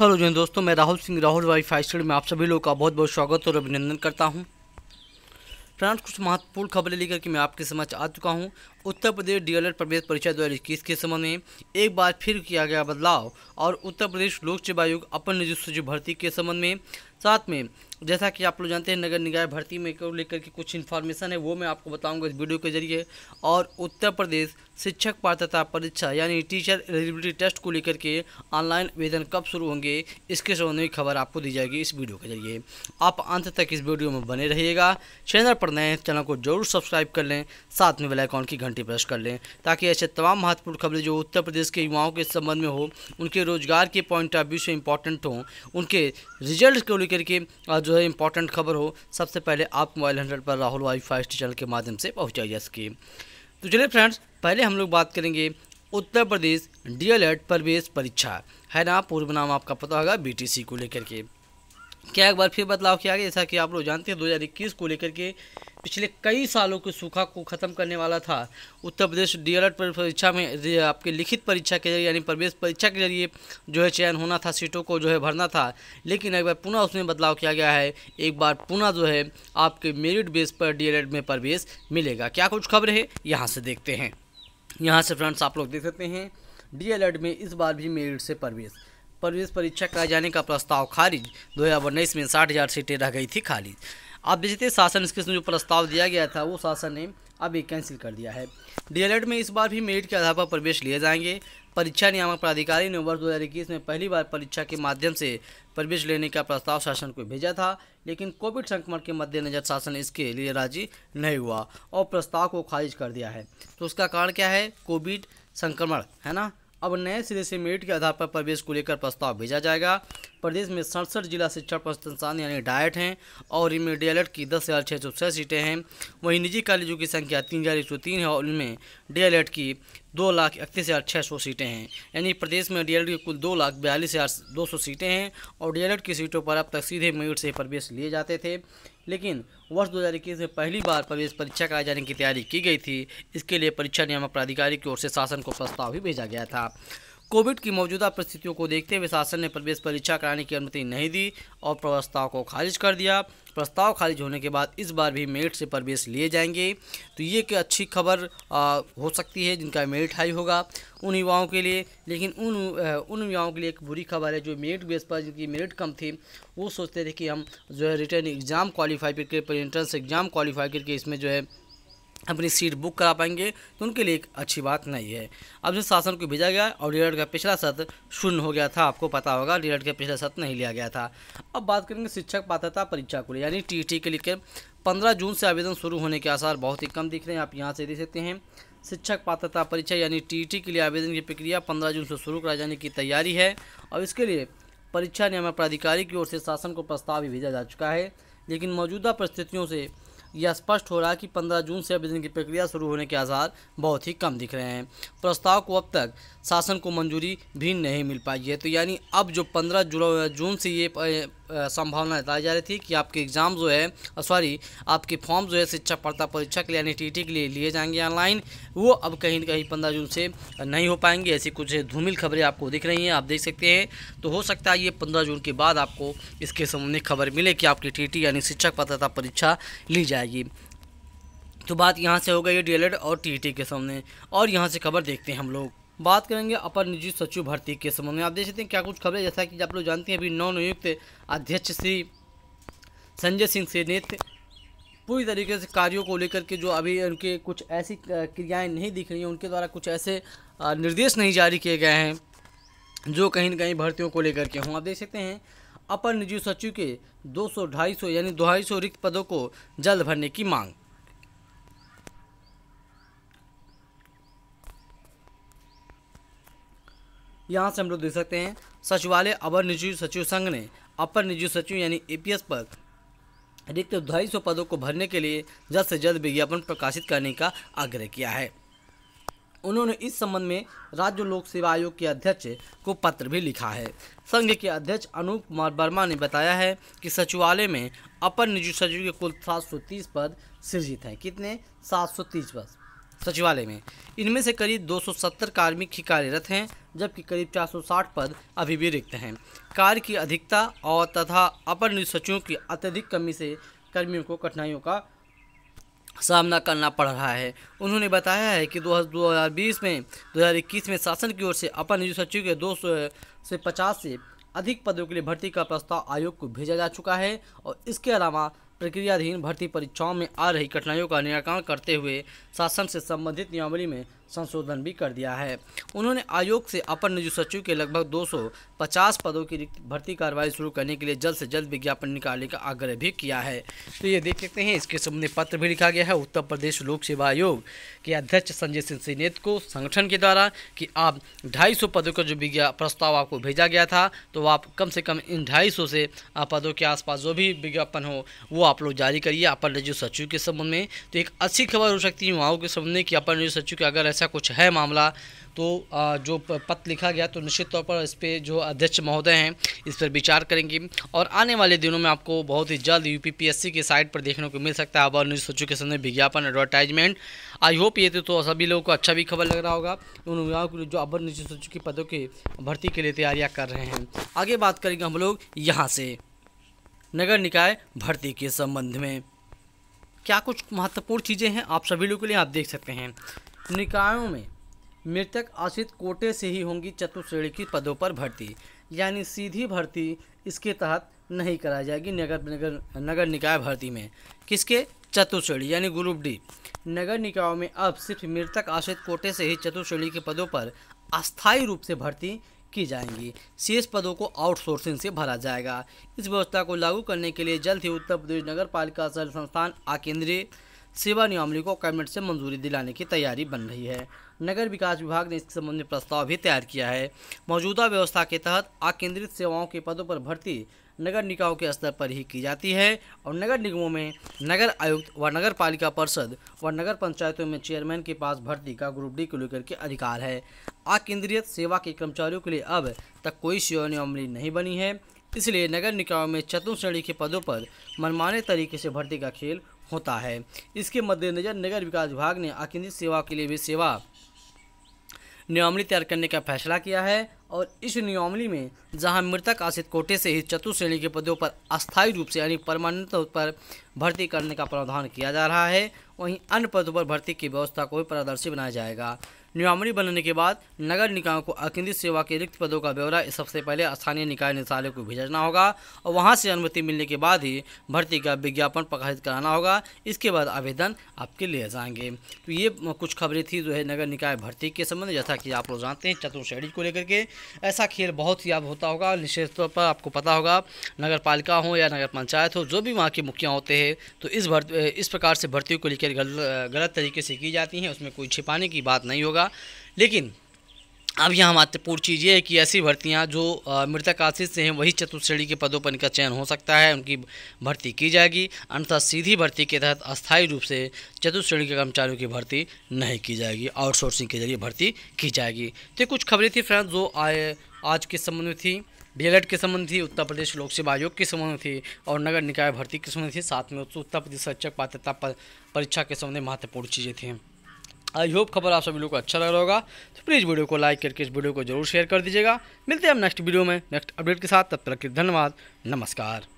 hello जी दोस्तों मैं Rahul Singh Rahul Y five study में आप सभी लोगों का बहुत बहुत स्वागत और अभिनंदन करता हूं फ्रेंड्स कुछ महत्वपूर्ण खबरें लेकर के मैं आपके समक्ष आ चुका हूं उत्तर प्रदेश डीएलएड प्रवेश परीक्षा दो के संबंध में एक बार फिर किया गया बदलाव और उत्तर प्रदेश लोक सेवा आयोग अपन निजी सूची भर्ती के संबंध में साथ में जैसा कि आप लोग जानते हैं नगर निकाय भर्ती में को लेकर के कुछ इन्फॉर्मेशन है वो मैं आपको बताऊंगा इस वीडियो के जरिए और उत्तर प्रदेश शिक्षक पात्रता परीक्षा यानी टीचर एलिजिबिलिटी टेस्ट को लेकर के ऑनलाइन आवेदन कब शुरू होंगे इसके संबंध में खबर आपको दी जाएगी इस वीडियो के जरिए आप अंत तक इस वीडियो में बने रहिएगा चैनल पर नए चैनल को जरूर सब्सक्राइब कर लें साथ में बेलाइकॉन की घंटी घंटे ब्रश कर लें ताकि ऐसे तमाम महत्वपूर्ण खबरें जो उत्तर प्रदेश के युवाओं के संबंध में हो उनके रोजगार के पॉइंट ऑफ व्यू से इंपॉर्टेंट हों उनके रिजल्ट को लेकर के जो है इंपॉर्टेंट खबर हो सबसे पहले आप मोबाइल हंड्रेड पर राहुल वाई फाइव चैनल के माध्यम से पहुँचाई जा सके तो चलिए फ्रेंड्स पहले हम लोग बात करेंगे उत्तर प्रदेश डी एल प्रवेश परीक्षा है ना पूर्व नाम आपका पता होगा बी को लेकर के क्या एक बार फिर बदलाव किया गया जैसा कि आप लोग जानते हैं इक्कीस को लेकर के पिछले कई सालों के सूखा को ख़त्म करने वाला था उत्तर प्रदेश डी एल परीक्षा में आपके लिखित परीक्षा के जरिए यानी प्रवेश परीक्षा के जरिए जो है चयन होना था सीटों को जो है भरना था लेकिन एक बार पुनः उसमें बदलाव किया गया है एक बार पुनः जो है आपके मेरिट बेस पर डी में प्रवेश मिलेगा क्या कुछ खबर है यहाँ से देखते हैं यहाँ से फ्रेंड्स आप लोग देख सकते हैं डी में इस बार भी मेरिट से प्रवेश प्रवेश परीक्षा कराए जाने का प्रस्ताव खारिज दो में साठ हज़ार सीटें रह गई थी खारिज अब देखते शासन इसके जो प्रस्ताव दिया गया था वो शासन ने अब ये कैंसिल कर दिया है डीएलएड में इस बार भी मेरिट के आधार पर प्रवेश लिए जाएंगे परीक्षा नियामक प्राधिकारी ने वर्ष इक्कीस में पहली बार परीक्षा के माध्यम से प्रवेश लेने का प्रस्ताव शासन को भेजा था लेकिन कोविड संक्रमण के मद्देनज़र शासन इसके लिए राजी नहीं हुआ और प्रस्ताव को खारिज कर दिया है तो उसका कारण क्या है कोविड संक्रमण है ना अब नए सिरे से मेरिट के आधार पर प्रवेश को लेकर प्रस्ताव भेजा जाएगा प्रदेश में सड़सठ जिला शिक्षा प्रतिष्ठान यानी डायट हैं और इनमें डीएलएड की दस हज़ार छः सौ छः सीटें हैं वहीं निजी कॉलेजों की संख्या तीन हज़ार एक सौ तीन है और इनमें डीएलएड की दो लाख इकतीस हज़ार छः सौ सीटें हैं यानी प्रदेश में डीएलएड की कुल दो लाख बयालीस हज़ार दो सौ सीटें हैं और डीएलएड की सीटों पर अब तक सीधे मेरिट से प्रवेश लिए जाते थे लेकिन वर्ष दो में पहली बार प्रवेश परीक्षा कराए जाने की तैयारी की गई थी इसके लिए परीक्षा नियामक प्राधिकारी की ओर से शासन को प्रस्ताव भी भेजा गया था कोविड की मौजूदा परिस्थितियों को देखते हुए शासन ने प्रवेश परीक्षा कराने की अनुमति नहीं दी और प्रस्ताव को खारिज कर दिया प्रस्ताव खारिज होने के बाद इस बार भी मेरिट से प्रवेश लिए जाएंगे तो ये एक अच्छी खबर हो सकती है जिनका मेरिट हाई होगा उन युवाओं के लिए लेकिन उन उन युवाओं के लिए एक बुरी खबर है जो मेरिट बेस पर जिनकी मेरिट कम थी वो सोचते थे कि हम जो है रिटर्न एग्ज़ाम क्वालिफाई करके एंट्रेंस एग्ज़ाम क्वालिफाई करके इसमें जो है अपनी सीट बुक करा पाएंगे तो उनके लिए एक अच्छी बात नहीं है अब जो शासन को भेजा गया और रीलट का पिछला सत्र शून्य हो गया था आपको पता होगा रीलट का पिछला सत्र नहीं लिया गया था अब बात करेंगे शिक्षक पात्रता परीक्षा को यानी टी के लिए पंद्रह जून से आवेदन शुरू होने के आसार बहुत ही कम दिख रहे हैं आप यहाँ से देख सकते हैं शिक्षक पात्रता परीक्षा यानी टी के लिए आवेदन की प्रक्रिया पंद्रह जून से शुरू कराए जाने की तैयारी है और इसके लिए परीक्षा नियामक प्राधिकारी की ओर से शासन को प्रस्ताव भी भेजा जा चुका है लेकिन मौजूदा परिस्थितियों से यह स्पष्ट हो रहा है कि 15 जून से आवेदन की प्रक्रिया शुरू होने के आसार बहुत ही कम दिख रहे हैं प्रस्ताव को अब तक शासन को मंजूरी भी नहीं मिल पाई है तो यानी अब जो पंद्रह जून से ये संभावना जताई जा रही थी कि आपके एग्ज़ाम जो है सॉरी आपके फॉर्म जो है शिक्षा पड़ता परीक्षा के लिए यानी टी के लिए लिए जाएंगे ऑनलाइन वो अब कहीं ना कहीं पंद्रह जून से नहीं हो पाएंगे ऐसी कुछ धूमिल खबरें आपको दिख रही हैं आप देख सकते हैं तो हो सकता है ये पंद्रह जून के बाद आपको इसके संबंधित खबर मिले कि आपकी टी यानी शिक्षक पात्रता परीक्षा ली जाए जाएगी तो बात यहाँ से हो गई है डी और टी के सामने और यहाँ से खबर देखते हैं हम लोग बात करेंगे अपर निजी सचिव भर्ती के संबंध में आप देख सकते हैं क्या कुछ खबरें जैसा कि आप लोग जानते हैं अभी नियुक्त अध्यक्ष श्री संजय सिंह से नेत पूरी तरीके से कार्यों को लेकर के जो अभी उनके कुछ ऐसी क्रियाएं नहीं दिख रही हैं उनके द्वारा कुछ ऐसे निर्देश नहीं जारी किए गए हैं जो कहीं ना कहीं भर्तियों को लेकर के हों आप देख सकते हैं अपर निजी सचिव के 200 250 यानी 250 रिक्त पदों को जल्द भरने की मांग यहां से हम लोग देख सकते हैं सचिवालय अपर निजी सचिव संघ ने अपर निजी सचिव यानी एपीएस पर रिक्त ढाई सौ पदों को भरने के लिए जल्द से जल्द विज्ञापन प्रकाशित करने का आग्रह किया है उन्होंने इस संबंध में राज्य लोक सेवा आयोग के अध्यक्ष को पत्र भी लिखा है संघ के अध्यक्ष अनूप कुमार वर्मा ने बताया है कि सचिवालय में अपर निजी सचिव के कुल 730 पद सृजित हैं कितने 730 पद सचिवालय में इनमें से करीब 270 कार्मिक ही कार्यरत हैं जबकि करीब 460 पद अभी भी रिक्त हैं कार्य की अधिकता और तथा अपर निजी सचिवों की अत्यधिक कमी से कर्मियों को कठिनाइयों का सामना करना पड़ रहा है उन्होंने बताया है कि 2020 में 2021 में शासन की ओर से अपर निजी सचिव के दो से पचास से अधिक पदों के लिए भर्ती का प्रस्ताव आयोग को भेजा जा चुका है और इसके अलावा प्रक्रियाधीन भर्ती परीक्षाओं में आ रही कठिनाइयों का निराकरण करते हुए शासन से संबंधित नियमावली में संशोधन भी कर दिया है उन्होंने आयोग से अपर निजी सचिव के लगभग 250 पदों की भर्ती कार्रवाई शुरू करने के लिए जल्द से जल्द विज्ञापन निकालने का आग्रह भी किया है तो ये देख सकते हैं इसके में पत्र भी लिखा गया है उत्तर प्रदेश लोक सेवा आयोग के अध्यक्ष संजय सिंह सिनेत को संगठन के द्वारा कि आप ढाई पदों का जो प्रस्ताव आपको भेजा गया था तो आप कम से कम इन ढाई से पदों के आसपास जो भी विज्ञापन हो वो आप लोग जारी करिए अपर निजी सचिव के संबंध में तो एक अच्छी खबर हो सकती है वहाँ के संबंध में कि अपर निजी सचिव के अगर ऐसा कुछ है मामला तो जो पत्र लिखा गया तो निश्चित तौर पर इस पर जो अध्यक्ष महोदय हैं इस पर विचार करेंगे और आने वाले दिनों में आपको बहुत ही जल्द यूपीपीएससी की साइट पर देखने को मिल सकता है अब न्यूज़ सूची के समय विज्ञापन एडवर्टाइजमेंट आई होप ये तो, तो सभी लोगों को अच्छा भी खबर लग रहा होगा उन उम्मीदवारों को जो अब न्यूज सूची के पदों की भर्ती के लिए तैयारियाँ कर रहे हैं आगे बात करेंगे हम लोग यहाँ से नगर निकाय भर्ती के संबंध में क्या कुछ महत्वपूर्ण चीज़ें हैं आप सभी लोगों के लिए आप देख सकते हैं निकायों में मृतक आश्रित कोटे से ही होंगी चतुर्श्रेणी की पदों पर भर्ती यानी सीधी भर्ती इसके तहत नहीं कराई जाएगी नगर नगर नगर निकाय भर्ती में किसके चतुर्श्रेणी यानी ग्रुप डी नगर निकायों में अब सिर्फ मृतक आश्रित कोटे से ही चतुर्श्रेणी के पदों पर अस्थायी रूप से भर्ती की जाएंगी शेष पदों को आउटसोर्सिंग से भरा जाएगा इस व्यवस्था को लागू करने के लिए जल्द ही उत्तर प्रदेश नगर पालिका संस्थान आकेंद्रीय सेवा नियमावली को कैबिनेट से मंजूरी दिलाने की तैयारी बन रही है नगर विकास विभाग ने इसके संबंध में प्रस्ताव भी तैयार किया है मौजूदा व्यवस्था के तहत आकेंद्रित सेवाओं के पदों पर भर्ती नगर निकायों के स्तर पर ही की जाती है और नगर निगमों में नगर आयुक्त व नगर पालिका परिषद व नगर पंचायतों में चेयरमैन के पास भर्ती का ग्रुप डी को लेकर के अधिकार है आकेंद्रित सेवा के कर्मचारियों के लिए अब तक कोई सेवा नियमली नहीं बनी है इसलिए नगर निकायों में चतुर्थ श्रेणी के पदों पर मनमाने तरीके से भर्ती का खेल होता है इसके मद्देनज़र नगर विकास विभाग ने अकेंद्रित सेवा के लिए भी सेवा नियमावली तैयार करने का फैसला किया है और इस नियमावली में जहां मृतक आश्रित कोटे से ही चतुर श्रेणी के पदों पर अस्थायी रूप से यानी परमानेंट तौर पर भर्ती करने का प्रावधान किया जा रहा है वहीं अन्य पदों पर भर्ती की व्यवस्था को भी पारदर्शी बनाया जाएगा नियमावली बनने के बाद नगर निकायों को अकेंद्रित सेवा के रिक्त पदों का ब्यौरा सबसे पहले स्थानीय निकाय निदेशालय को भेजना होगा और वहाँ से अनुमति मिलने के बाद ही भर्ती का विज्ञापन प्रकाशित कराना होगा इसके बाद आवेदन आपके लिए जाएंगे तो ये कुछ खबरें थी जो है नगर निकाय भर्ती के संबंध जैसा कि आप लोग जानते हैं चतुर को लेकर के ऐसा खेल बहुत ही अब होता होगा निश्चित तौर पर आपको पता होगा नगर पालिका हो या नगर पंचायत हो जो भी वहाँ के मुखिया होते हैं तो इस भर्ती इस प्रकार से भर्ती को लेकर गलत तरीके से की जाती हैं उसमें कोई छिपाने की बात नहीं होगा होगा लेकिन अब यहाँ महत्वपूर्ण चीज़ ये है कि ऐसी भर्तियाँ जो मृतक आश्रित से हैं वही चतुर्थ श्रेणी के पदों पर इनका चयन हो सकता है उनकी भर्ती की जाएगी अन्यथा सीधी भर्ती के तहत अस्थायी रूप से चतुर्थ श्रेणी के कर्मचारियों की भर्ती नहीं की जाएगी आउटसोर्सिंग के जरिए भर्ती की जाएगी तो कुछ खबरें थी फ्रेंड जो आए आज के संबंध में थी डीएलएड के संबंध थी उत्तर प्रदेश लोक सेवा आयोग के संबंध में थी और नगर निकाय भर्ती के संबंध थी साथ में तो उत्तर प्रदेश शिक्षक पात्रता परीक्षा के संबंध में महत्वपूर्ण चीज़ें थी आई होप खबर आप सभी लोगों को अच्छा लग रहा होगा तो प्लीज़ वीडियो को लाइक करके इस वीडियो को जरूर शेयर कर दीजिएगा मिलते हैं हम नेक्स्ट वीडियो में नेक्स्ट अपडेट के साथ तब तक के धन्यवाद नमस्कार